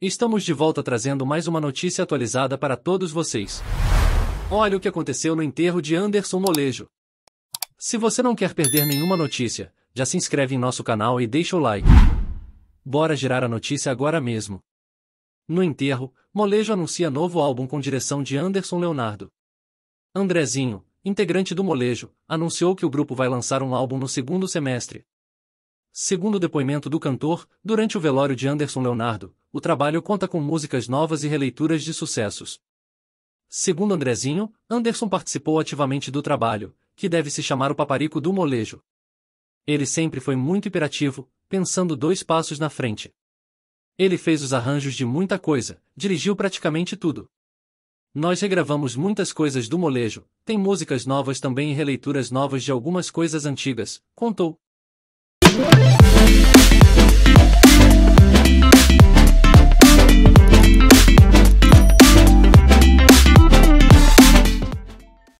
Estamos de volta trazendo mais uma notícia atualizada para todos vocês. Olha o que aconteceu no enterro de Anderson Molejo. Se você não quer perder nenhuma notícia, já se inscreve em nosso canal e deixa o like. Bora girar a notícia agora mesmo. No enterro, Molejo anuncia novo álbum com direção de Anderson Leonardo. Andrezinho, integrante do Molejo, anunciou que o grupo vai lançar um álbum no segundo semestre. Segundo o depoimento do cantor, durante o velório de Anderson Leonardo, o trabalho conta com músicas novas e releituras de sucessos. Segundo Andrezinho, Anderson participou ativamente do trabalho, que deve se chamar o Paparico do Molejo. Ele sempre foi muito hiperativo, pensando dois passos na frente. Ele fez os arranjos de muita coisa, dirigiu praticamente tudo. Nós regravamos muitas coisas do molejo, tem músicas novas também e releituras novas de algumas coisas antigas, contou.